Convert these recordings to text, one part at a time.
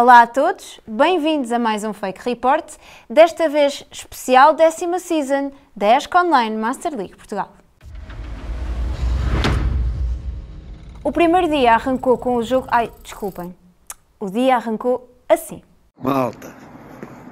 Olá a todos, bem-vindos a mais um Fake Report, desta vez especial décima season da ESC Online Master League Portugal. O primeiro dia arrancou com o jogo. Ai, desculpem. O dia arrancou assim. Malta,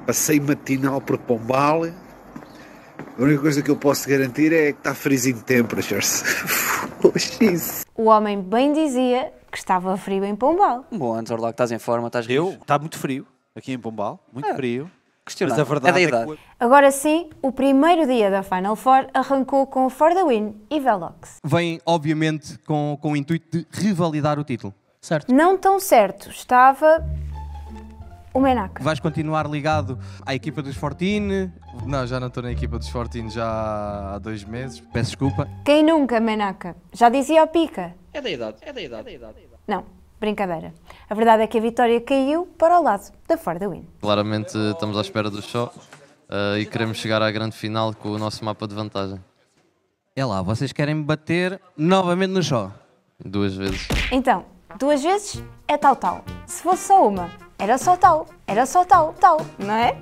passei matinal para Pombal. A única coisa que eu posso garantir é que está freezing temperatures. Oxis o homem bem dizia que estava frio em Pombal. Bom, antes, que estás em forma, estás Eu? Está muito frio aqui em Pombal, muito é, frio. Mas a é verdade é, da idade. É que... Agora sim, o primeiro dia da Final Four arrancou com For the Win e Velox. Vem, obviamente, com, com o intuito de revalidar o título, certo? Não tão certo. Estava o Menaca. Vais continuar ligado à equipa dos Fortine? Não, já não estou na equipa dos Fortine já há dois meses. Peço desculpa. Quem nunca, Menaca? Já dizia ao Pica. É da idade, é da idade, é da idade. Não. Brincadeira. A verdade é que a vitória caiu para o lado da Forda Win. Claramente eh, estamos à espera do show uh, e queremos chegar à grande final com o nosso mapa de vantagem. É lá, vocês querem bater novamente no show? Duas vezes. Então, duas vezes é tal tal. Se fosse só uma, era só tal, era só tal, tal, não é?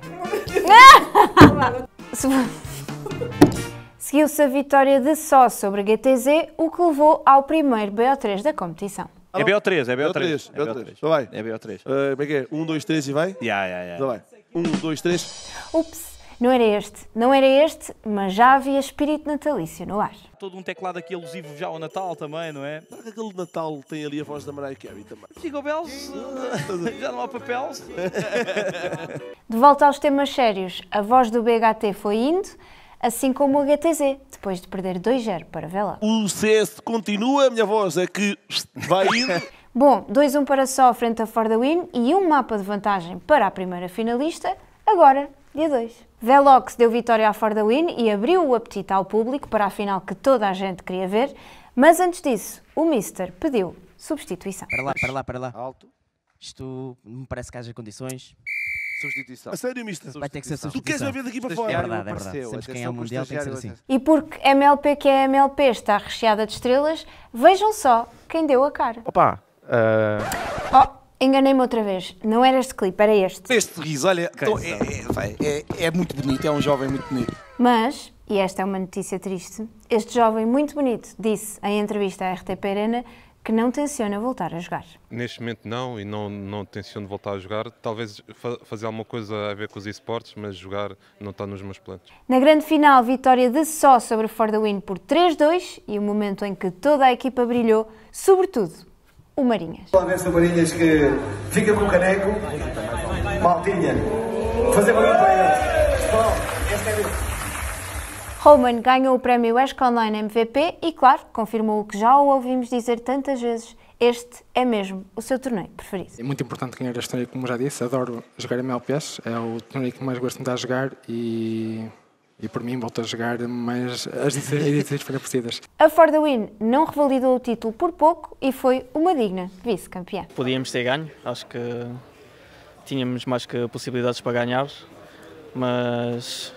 Seguiu-se a vitória de só sobre a GTZ, o que levou ao primeiro BO3 da competição. É BO3, é BO3. É BO3. Então vai. É BO3. Eh, como é que é? 1, 2, 3 e vai? Já, já, já. vai. 1, 2, 3. Ups. Não era este, não era este, mas já havia espírito natalício no ar. Todo um teclado aqui alusivo já ao Natal também, não é? Aquele Natal tem ali a voz da Mariah Carey também. Jingle Bells, já não há papel. De volta aos temas sérios, a voz do BHT foi indo, assim como o HTZ, depois de perder 2-0 para Vela. O CS continua, a minha voz é que vai indo. Bom, 2-1 para só frente a Ford Win e um mapa de vantagem para a primeira finalista, agora dia 2. Velox deu vitória à Ford Win e abriu o apetite ao público para a final que toda a gente queria ver, mas antes disso, o Mister pediu substituição. Para lá, para lá, para lá. Alto. Isto me parece que haja condições. Substituição. A sério, Mister? Vai ter que ser substituição. Tu queres ver daqui para é fora? É verdade, é verdade. Sempre quem é o Mundial tem que ser assim. E porque MLP que é MLP está recheada de estrelas, vejam só quem deu a cara. Opa! Uh... Oh. Enganei-me outra vez. Não era este clipe, era este. Este riso, olha, então, é, é, é, é, muito bonito, é um jovem muito bonito. Mas, e esta é uma notícia triste, este jovem muito bonito disse em entrevista à RTP Arena que não tenciona voltar a jogar. Neste momento não, e não, não tenciono voltar a jogar. Talvez fa fazer alguma coisa a ver com os esportes, mas jogar não está nos meus planos. Na grande final, vitória de só sobre For the Win por 3-2 e o momento em que toda a equipa brilhou, sobretudo o Marinhas. Olá, Nelson Marinhas que fica com o caneco. Maltinha, fazer barulho para ele. Pessoal, é Roman ganhou o prémio ESC Online MVP e, claro, confirmou o que já o ouvimos dizer tantas vezes, este é mesmo o seu torneio preferido. É muito importante ganhar este torneio, como já disse, adoro jogar MLPS, é o torneio que mais gosto de me dar a jogar e e por mim volto a jogar mais as edições pré-partidas. A For the Win não revalidou o título por pouco e foi uma digna vice-campeã. Podíamos ter ganho, acho que tínhamos mais que possibilidades para ganhar, mas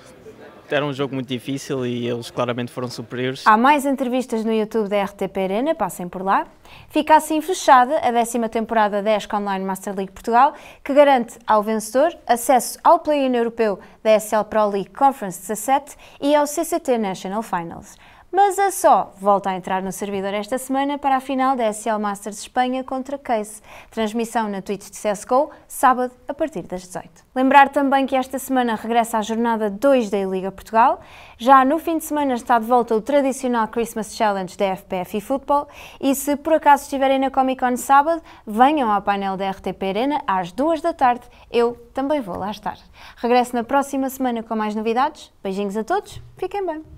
era um jogo muito difícil e eles claramente foram superiores. Há mais entrevistas no YouTube da RTP Arena, passem por lá. Fica assim fechada a décima temporada da ESC Online Master League Portugal, que garante ao vencedor acesso ao play-in europeu da SL Pro League Conference 17 e ao CCT National Finals. Mas a só volta a entrar no servidor esta semana para a final da SL Masters Espanha contra Case. Transmissão na Twitch de CSGO, sábado, a partir das 18. Lembrar também que esta semana regressa à jornada 2 da Liga Portugal. Já no fim de semana está de volta o tradicional Christmas Challenge da FPF e Futebol. E se por acaso estiverem na Comic Con sábado, venham ao painel da RTP Arena às 2 da tarde. Eu também vou lá estar. Regresso na próxima semana com mais novidades. Beijinhos a todos, fiquem bem.